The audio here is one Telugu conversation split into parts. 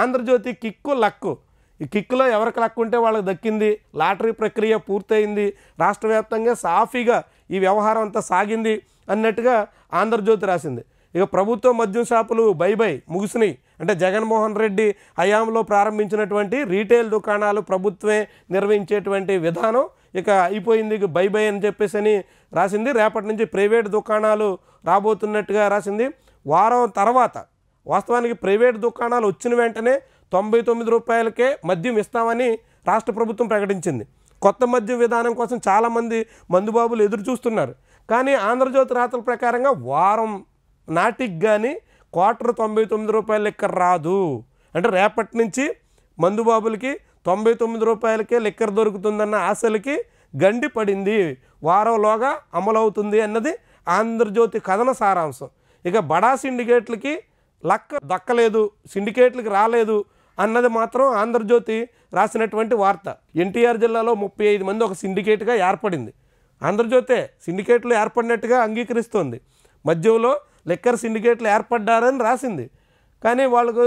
ఆంధ్రజ్యోతి కిక్కు లక్కు ఈ కిక్లో ఎవరికి లక్కు ఉంటే వాళ్ళకి దక్కింది లాటరీ ప్రక్రియ పూర్తయింది రాష్ట్ర వ్యాప్తంగా సాఫీగా ఈ వ్యవహారం అంతా సాగింది అన్నట్టుగా ఆంధ్రజ్యోతి రాసింది ఇక ప్రభుత్వ మద్యం షాపులు బై బై ముగిసినాయి అంటే జగన్మోహన్ రెడ్డి హయాంలో ప్రారంభించినటువంటి రీటైల్ దుకాణాలు ప్రభుత్వమే నిర్వహించేటువంటి విధానం ఇక అయిపోయింది బై బై అని చెప్పేసి అని రాసింది రేపటి నుంచి ప్రైవేట్ దుకాణాలు రాబోతున్నట్టుగా రాసింది వారం తర్వాత వాస్తవానికి ప్రైవేట్ దుకాణాలు వచ్చిన వెంటనే తొంభై తొమ్మిది రూపాయలకే మద్యం ఇస్తామని రాష్ట్ర ప్రభుత్వం ప్రకటించింది కొత్త మద్యం విధానం కోసం చాలామంది మందుబాబులు ఎదురు చూస్తున్నారు కానీ ఆంధ్రజ్యోతి రాతల ప్రకారంగా వారం నాటికి కానీ క్వార్టర్ తొంభై తొమ్మిది రూపాయల లెక్కర్ రాదు అంటే రేపటి నుంచి మందుబాబులకి తొంభై తొమ్మిది రూపాయలకే లెక్కర్ దొరుకుతుందన్న ఆశలకి గండి పడింది వారంలోగా అమలవుతుంది అన్నది ఆంధ్రజ్యోతి కథన సారాంశం ఇక బడా సిండికేట్లకి లక్క దక్కలేదు సిండికేట్లకు రాలేదు అన్నది మాత్రం ఆంధ్రజ్యోతి రాసినటువంటి వార్త ఎన్టీఆర్ జిల్లాలో ముప్పై ఐదు మంది ఒక సిండికేట్గా ఏర్పడింది ఆంధ్రజ్యోతే సిండికేట్లు ఏర్పడినట్టుగా అంగీకరిస్తోంది మధ్యలో లిక్కర్ సిండికేట్లు ఏర్పడ్డారని రాసింది కానీ వాళ్ళకు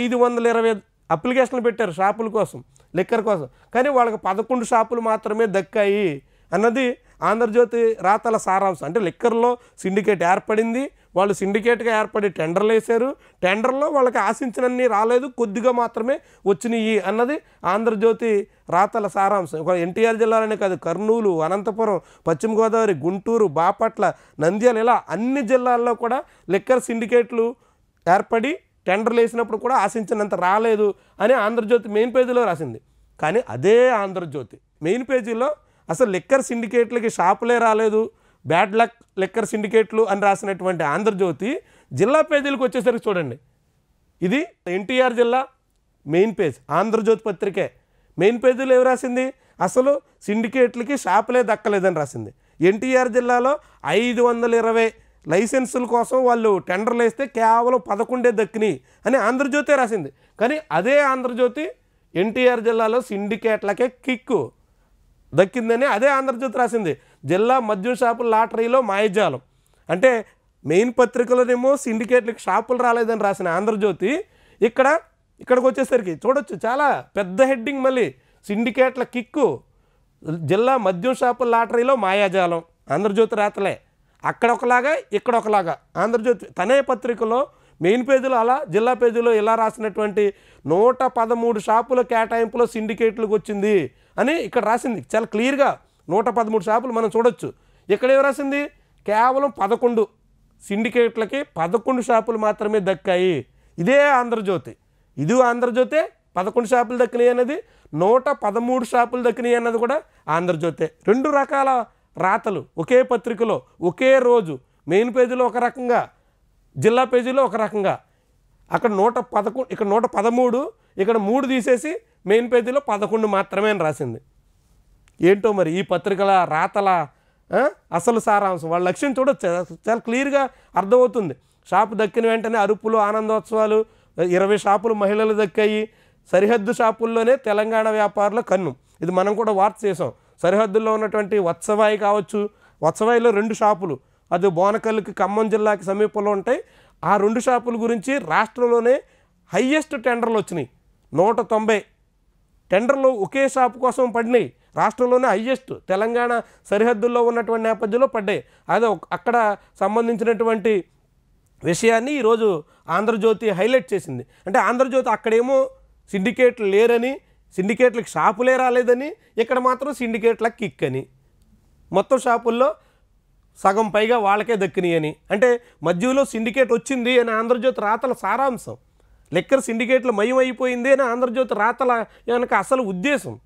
ఐదు వందల ఇరవై అప్లికేషన్లు పెట్టారు షాపుల కోసం లిక్కర్ కోసం కానీ వాళ్ళకి పదకొండు షాపులు మాత్రమే దక్కాయి అన్నది ఆంధ్రజ్యోతి రాతల సారాంశం అంటే లిక్కర్లో సిండికేట్ ఏర్పడింది వాళ్ళు సిండికేట్గా ఏర్పడి టెండర్లు వేశారు టెండర్లో వాళ్ళకి ఆశించినన్ని రాలేదు కొద్దిగా మాత్రమే వచ్చినాయి అన్నది ఆంధ్రజ్యోతి రాతల సారాంశం ఒక ఎన్టీఆర్ జిల్లాలోనే కాదు కర్నూలు అనంతపురం పశ్చిమ గోదావరి గుంటూరు బాపట్ల నంద్యాల ఇలా అన్ని జిల్లాల్లో కూడా లిక్కర్ సిండికేట్లు ఏర్పడి టెండర్లు వేసినప్పుడు కూడా ఆశించినంత రాలేదు అని ఆంధ్రజ్యోతి మెయిన్ పేజీలో రాసింది కానీ అదే ఆంధ్రజ్యోతి మెయిన్ పేజీలో అసలు లిక్కర్ సిండికేట్లకి షాపులే రాలేదు బ్యాడ్ లక్ లెక్కర్ సిండికేట్లు అని రాసినటువంటి ఆంధ్రజ్యోతి జిల్లా పేజీలకు వచ్చేసరికి చూడండి ఇది ఎన్టీఆర్ జిల్లా మెయిన్ పేజ్ ఆంధ్రజ్యోతి పత్రికే మెయిన్ పేజీలో ఏమి రాసింది అసలు సిండికేట్లకి షాపులే దక్కలేదని రాసింది ఎన్టీఆర్ జిల్లాలో ఐదు వందల ఇరవై లైసెన్సుల కోసం వాళ్ళు టెండర్లు వేస్తే కేవలం పదకొండే దక్కినాయి అని ఆంధ్రజ్యోతి రాసింది కానీ అదే ఆంధ్రజ్యోతి ఎన్టీఆర్ జిల్లాలో సిండికేట్లకే కిక్కు దక్కిందని అదే ఆంధ్రజ్యోతి రాసింది జిల్లా మద్యం షాపుల లాటరీలో మాయజాలం అంటే మెయిన్ పత్రికలనేమో సిండికేట్లకు షాపులు రాలేదని రాసిన ఆంధ్రజ్యోతి ఇక్కడ ఇక్కడికి వచ్చేసరికి చూడొచ్చు చాలా పెద్ద హెడ్డింగ్ మళ్ళీ సిండికేట్ల కిక్కు జిల్లా మద్యం షాపుల లాటరీలో మాయాజాలం ఆంధ్రజ్యోతి రాతలే అక్కడ ఒకలాగా ఇక్కడ ఒకలాగా ఆంధ్రజ్యోతి తనే పత్రికలో మెయిన్ పేజీలో అలా జిల్లా పేజీలో ఇలా రాసినటువంటి నూట పదమూడు షాపుల కేటాయింపులో సిండికేట్లకు వచ్చింది అని ఇక్కడ రాసింది చాలా క్లియర్గా నూట పదమూడు షాపులు మనం చూడొచ్చు ఇక్కడ ఏమి రాసింది కేవలం పదకొండు సిండికేట్లకి పదకొండు షాపులు మాత్రమే దక్కాయి ఇదే ఆంధ్రజ్యోతి ఇది ఆంధ్రజ్యోతే పదకొండు షాపులు దక్కినాయి అన్నది నూట పదమూడు షాపులు దక్కినాయి అన్నది కూడా ఆంధ్రజ్యోతే రెండు రకాల రాతలు ఒకే పత్రికలో ఒకే రోజు మెయిన్ పేజీలో ఒక రకంగా జిల్లా పేజీలో ఒక రకంగా అక్కడ నూట పదకొండు ఇక్కడ నూట పదమూడు ఇక్కడ మూడు తీసేసి మెయిన్ పేజీలో పదకొండు మాత్రమే అని రాసింది ఏంటో మరి ఈ పత్రికల రాతల అసలు సారాంశం వాళ్ళ లక్ష్యం చూడొచ్చు చాలా క్లియర్గా అర్థమవుతుంది షాపు దక్కిన వెంటనే అరుపులు ఆనందోత్సవాలు ఇరవై షాపులు మహిళలు దక్కాయి సరిహద్దు షాపుల్లోనే తెలంగాణ వ్యాపారుల కన్ను ఇది మనం కూడా వార్త చేసాం సరిహద్దుల్లో ఉన్నటువంటి వత్సవాయి కావచ్చు వత్సవాయిలో రెండు షాపులు అది బోనకల్లుకి ఖమ్మం జిల్లాకి సమీపంలో ఉంటాయి ఆ రెండు షాపుల గురించి రాష్ట్రంలోనే హయ్యెస్ట్ టెండర్లు వచ్చినాయి నూట తొంభై టెండర్లు ఒకే షాపు కోసం పడినాయి రాష్ట్రంలోనే హయ్యెస్ట్ తెలంగాణ సరిహద్దుల్లో ఉన్నటువంటి నేపథ్యంలో పడ్డాయి అదే అక్కడ సంబంధించినటువంటి విషయాన్ని ఈరోజు ఆంధ్రజ్యోతి హైలైట్ చేసింది అంటే ఆంధ్రజ్యోతి అక్కడేమో సిండికేట్లు లేరని సిండికేట్లకు షాపులే రాలేదని ఇక్కడ మాత్రం సిండికేట్లకు కిక్ అని మొత్తం షాపుల్లో సగం పైగా వాళ్ళకే దక్కినాయని అంటే మధ్యలో సిండికేట్ వచ్చింది అని ఆంధ్రజ్యోతి రాతల సారాంశం లెక్కర్ సిండికేట్లు మయం అయిపోయింది అని ఆంధ్రజ్యోతి రాతల వెనక అసలు ఉద్దేశం